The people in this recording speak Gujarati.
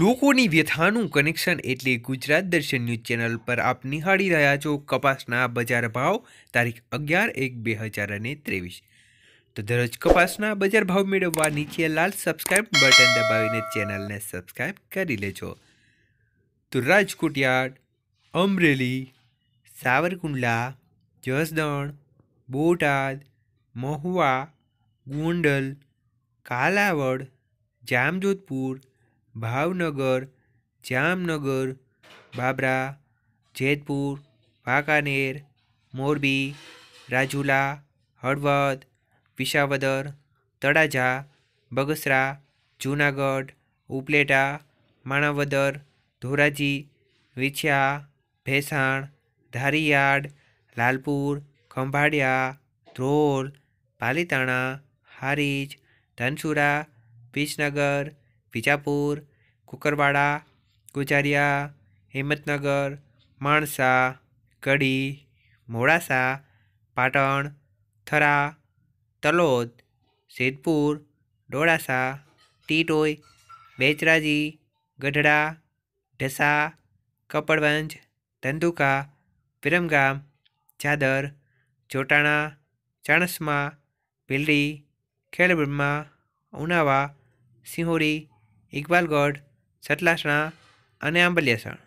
લોકોની વ્યથાનું કનેક્શન એટલે ગુજરાત દર્શન ન્યૂઝ ચેનલ પર આપ નિહાળી રહ્યા છો કપાસના બજાર ભાવ તારીખ અગિયાર એક બે હજાર અને ત્રેવીસ તો દરરોજ કપાસના બજાર ભાવ મેળવવા નીચે લાલ સબસ્ક્રાઇબ બટન દબાવીને ચેનલને સબસ્ક્રાઇબ કરી લેજો તો રાજકોટિયાડ અમરેલી સાવરકુંડલા જસદણ બોટાદ મહુવા ગોંડલ કાલાવડ જામજોધપુર ભાવનગર જામનગર બાબરા જેતપુર વાંકાનેર મોરબી રાજુલા હળવદ વિસાવદર તળાજા બગસરા જૂનાગઢ ઉપલેટા માણાવદર ધોરાજી વિછ્યા ભેસાણ ધારીયાડ લાલપુર ખંભાળિયા ધ્રોલ પાલીતાણા હારીજ ધનસુરા વિસનગર વિજાપુર કુકરવાડા ગુજારિયા હિંમતનગર માણસા કડી મોડાસા પાટણ થરા તલોદ સિદ્ધપુર ડોળાસા ટીટોઈ બેચરાજી ગઢડા ઢસા કપડવંજ ધંધુકા વિરમગામ ચાદર જોટાણા ચાણસમા ભીલડી ખેડબ્રહ્મા ઉનાવા સિંહોરી ઇકબાલગઢ સતલાસણા અને આંબલિયાસણ